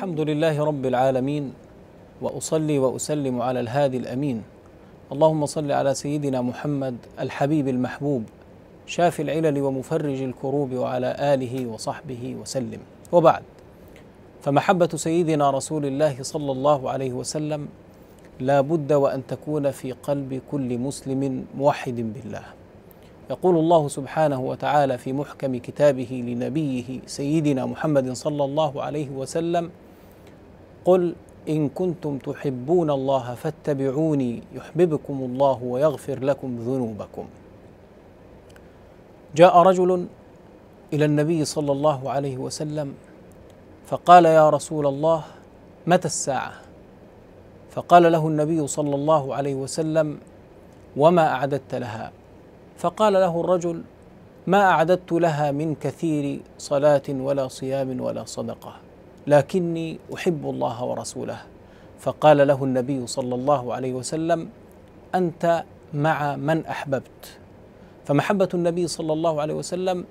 الحمد لله رب العالمين واصلي واسلم على الهادي الامين اللهم صل على سيدنا محمد الحبيب المحبوب شافي العلل ومفرج الكروب وعلى اله وصحبه وسلم وبعد فمحبه سيدنا رسول الله صلى الله عليه وسلم لا بد وان تكون في قلب كل مسلم موحد بالله يقول الله سبحانه وتعالى في محكم كتابه لنبيه سيدنا محمد صلى الله عليه وسلم قل إن كنتم تحبون الله فاتبعوني يحببكم الله ويغفر لكم ذنوبكم. جاء رجل إلى النبي صلى الله عليه وسلم فقال يا رسول الله متى الساعة؟ فقال له النبي صلى الله عليه وسلم وما أعددت لها؟ فقال له الرجل ما أعددت لها من كثير صلاة ولا صيام ولا صدقة. لكني احب الله ورسوله فقال له النبي صلى الله عليه وسلم انت مع من احببت فمحبه النبي صلى الله عليه وسلم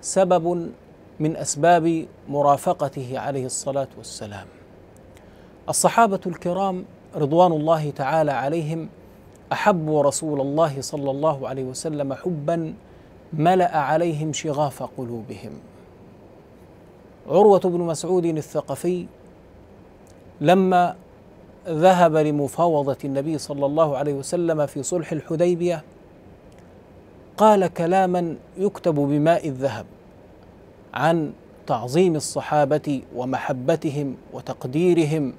سبب من اسباب مرافقته عليه الصلاه والسلام الصحابه الكرام رضوان الله تعالى عليهم احبوا رسول الله صلى الله عليه وسلم حبا ملا عليهم شغاف قلوبهم عروة بن مسعود الثقفي لما ذهب لمفاوضة النبي صلى الله عليه وسلم في صلح الحديبية قال كلاما يكتب بماء الذهب عن تعظيم الصحابة ومحبتهم وتقديرهم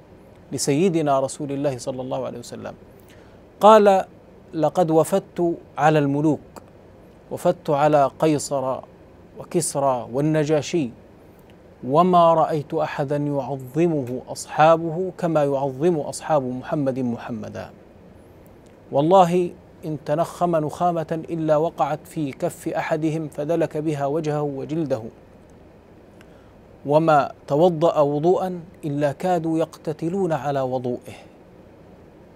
لسيدنا رسول الله صلى الله عليه وسلم قال لقد وفدت على الملوك وفدت على قيصر وكسرى والنجاشي وما رأيت أحدا يعظمه أصحابه كما يعظم أصحاب محمد محمدا والله إن تنخم نخامة إلا وقعت في كف أحدهم فدلك بها وجهه وجلده وما توضأ وضوءا إلا كادوا يقتتلون على وضوئه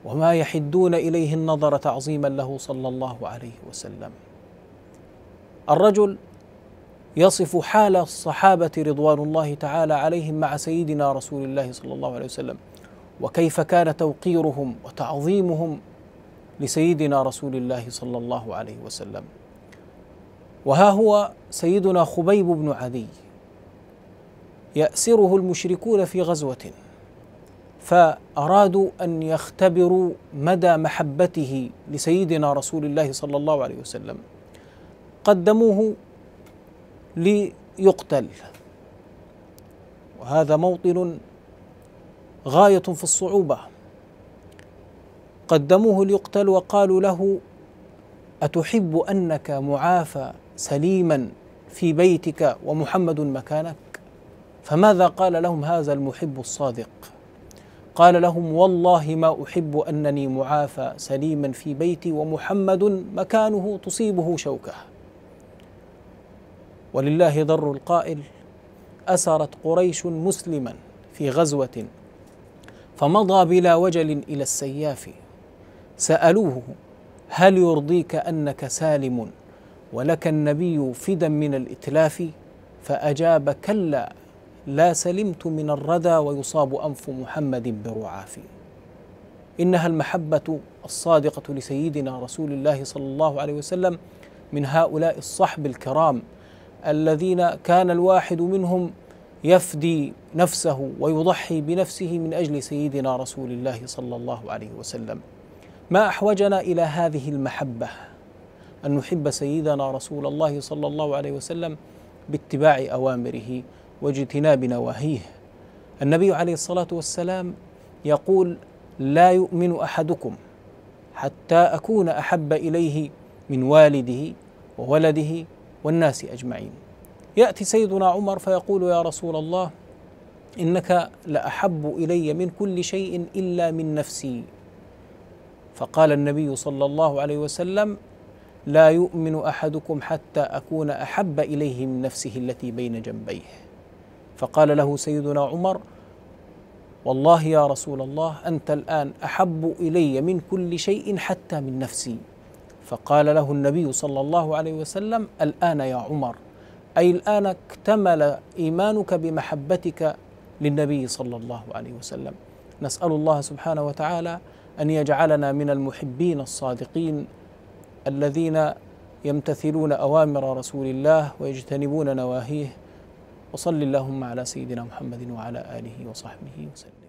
وما يحدون إليه النظر تعظيما له صلى الله عليه وسلم الرجل يصف حال الصحابة رضوان الله تعالى عليهم مع سيدنا رسول الله صلى الله عليه وسلم وكيف كان توقيرهم وتعظيمهم لسيدنا رسول الله صلى الله عليه وسلم وها هو سيدنا خبيب بن عدي يأسره المشركون في غزوة فأرادوا أن يختبروا مدى محبته لسيدنا رسول الله صلى الله عليه وسلم قدموه ليقتل وهذا موطن غاية في الصعوبة قدموه ليقتل وقالوا له أتحب أنك معافى سليما في بيتك ومحمد مكانك فماذا قال لهم هذا المحب الصادق قال لهم والله ما احب انني معافى سليما في بيتي ومحمد مكانه تصيبه شوكه ولله ضر القائل أسرت قريش مسلما في غزوة فمضى بلا وجل إلى السياف سألوه هل يرضيك أنك سالم ولك النبي فدا من الإتلاف فأجاب كلا لا سلمت من الردى ويصاب أنف محمد برعاف إنها المحبة الصادقة لسيدنا رسول الله صلى الله عليه وسلم من هؤلاء الصحب الكرام الذين كان الواحد منهم يفدي نفسه ويضحي بنفسه من اجل سيدنا رسول الله صلى الله عليه وسلم ما احوجنا الى هذه المحبه ان نحب سيدنا رسول الله صلى الله عليه وسلم باتباع اوامره واجتناب نواهيه النبي عليه الصلاه والسلام يقول لا يؤمن احدكم حتى اكون احب اليه من والده وولده والناس أجمعين يأتي سيدنا عمر فيقول يا رسول الله إنك لأحب إلي من كل شيء إلا من نفسي فقال النبي صلى الله عليه وسلم لا يؤمن أحدكم حتى أكون أحب إليه من نفسه التي بين جنبيه فقال له سيدنا عمر والله يا رسول الله أنت الآن أحب إلي من كل شيء حتى من نفسي فقال له النبي صلى الله عليه وسلم الآن يا عمر أي الآن اكتمل إيمانك بمحبتك للنبي صلى الله عليه وسلم نسأل الله سبحانه وتعالى أن يجعلنا من المحبين الصادقين الذين يمتثلون أوامر رسول الله ويجتنبون نواهيه وصل اللهم على سيدنا محمد وعلى آله وصحبه وسلم